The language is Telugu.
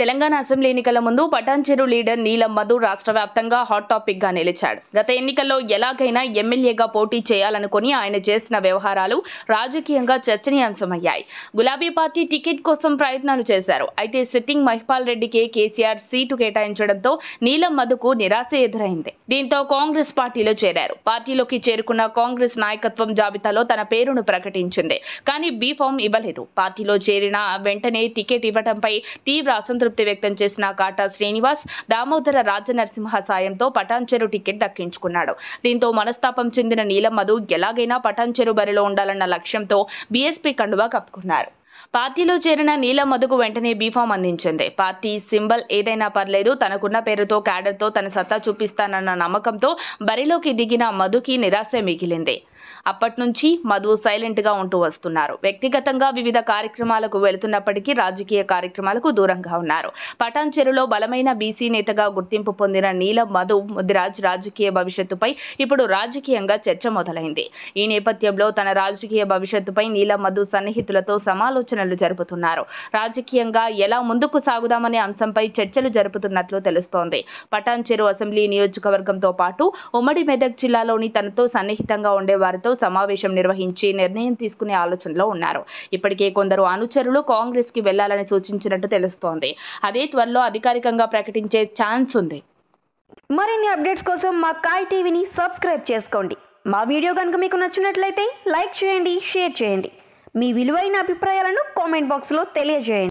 తెలంగాణ అసెంబ్లీ ఎన్నికల ముందు పటాన్చెరు లీడర్ నీలం మధు రాష్ట్ర వ్యాప్తంగా హాట్ టాపిక్ గా నిలిచాడు గత ఎన్నికల్లో ఎలాగైనా ఎమ్మెల్యేగా పోటీ చేయాలనుకుని ఆయన చేసిన వ్యవహారాలు రాజకీయంగా చర్చనీయాంశమయ్యాయి గులాబీ పార్టీ టికెట్ కోసం ప్రయత్నాలు చేశారు అయితే సిట్టింగ్ మహిపాల్ రెడ్డికే కేసీఆర్ సీటు కేటాయించడంతో నీలం మధుకు నిరాశ ఎదురైంది దీంతో కాంగ్రెస్ పార్టీలో చేరారు పార్టీలోకి చేరుకున్న కాంగ్రెస్ నాయకత్వం జాబితాలో తన పేరును ప్రకటించింది కానీ బీ ఇవ్వలేదు పార్టీలో చేరిన వెంటనే టికెట్ ఇవ్వడంపై తీవ్ర అసంతృప్తి సంతృప్తి వ్యక్తం చేసిన కాటా శ్రీనివాస్ దామోదర రాజనరసింహ సాయంతో పటాన్చెరు టికెట్ దక్కించుకున్నాడు దీంతో మనస్తాపం చెందిన నీలం మధు ఎలాగైనా పటాన్చెరు బరిలో ఉండాలన్న లక్ష్యంతో బీఎస్పీ కండువా కప్పుకున్నారు పార్టీలో చేరిన నీల మధుకు వెంటనే బీఫామ్ అందించింది పార్టీ సింబల్ ఏదైనా పర్లేదు తనకున్న పేరుతో క్యాడర్తో తన సత్తా చూపిస్తానన్న నమ్మకంతో బరిలోకి దిగిన మధుకి నిరాశ మిగిలింది నుంచి మధు సైలెంట్గా ఉంటూ వస్తున్నారు వ్యక్తిగతంగా వివిధ కార్యక్రమాలకు వెళుతున్నప్పటికీ రాజకీయ కార్యక్రమాలకు దూరంగా ఉన్నారు పటాన్ చెరులో బలమైన బీసీ నేతగా గుర్తింపు పొందిన నీలం మధు ముదిరాజ్ రాజకీయ భవిష్యత్తుపై ఇప్పుడు రాజకీయంగా చర్చ మొదలైంది ఈ నేపథ్యంలో తన రాజకీయ భవిష్యత్తుపై నీలం మధు సన్నిహితులతో సమాలోచనలు జరుపుతున్నారు రాజకీయంగా ఎలా ముందుకు సాగుదామనే అంశంపై చర్చలు జరుపుతున్నట్లు తెలుస్తోంది పటాన్ చెరు అసెంబ్లీ నియోజకవర్గంతో పాటు ఉమ్మడి మెదక్ జిల్లాలోని తనతో సన్నిహితంగా ఉండేవారు వారితో సమావేశం నిర్వహించి నిర్ణయం తీసుకునే ఆలోచనలో ఉన్నారు ఇప్పటికే కొందరు అనుచరులు కాంగ్రెస్కి వెళ్లాలని సూచించినట్టు తెలుస్తోంది అదే త్వరలో అధికారికంగా ప్రకటించే ఛాన్స్ ఉంది మరిన్ని అప్డేట్స్ కోసం మా కాయ్ టీవీని సబ్స్క్రైబ్ చేసుకోండి మా వీడియో కనుక మీకు నచ్చినట్లయితే లైక్ చేయండి షేర్ చేయండి మీ విలువైన అభిప్రాయాలను కామెంట్ బాక్స్లో తెలియజేయండి